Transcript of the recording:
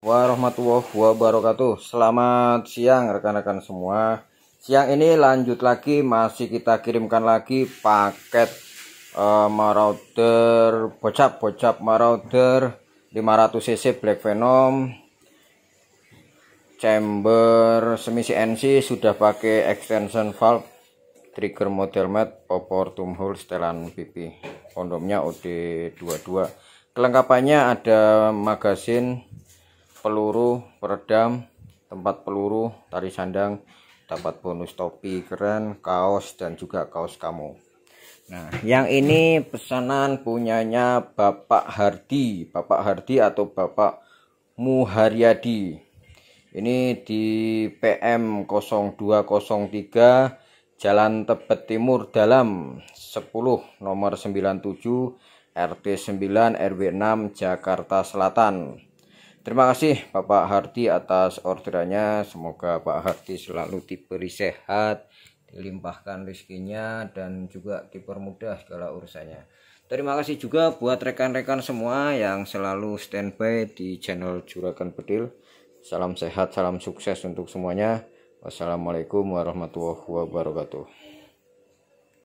warahmatullahi wabarakatuh Selamat siang rekan-rekan semua Siang ini lanjut lagi masih kita kirimkan lagi paket uh, marauder bocap-bocap marauder 500cc Black Venom chamber semi CNC sudah pakai extension valve trigger model mat Popor hole setelan pipi kondomnya OD22 kelengkapannya ada Magazine peluru peredam tempat peluru tari sandang dapat bonus topi keren kaos dan juga kaos kamu nah yang ini pesanan punyanya Bapak Hardi Bapak Hardi atau Bapak Muharyadi ini di PM 0203 Jalan Tebet Timur Dalam 10 nomor 97 RT 9 RW 6 Jakarta Selatan Terima kasih Bapak Harti atas orderannya. Semoga Pak Harti selalu diberi sehat, dilimpahkan rezekinya dan juga dipermudah segala urusannya. Terima kasih juga buat rekan-rekan semua yang selalu standby di channel Juragan Bedil. Salam sehat, salam sukses untuk semuanya. Wassalamualaikum warahmatullahi wabarakatuh.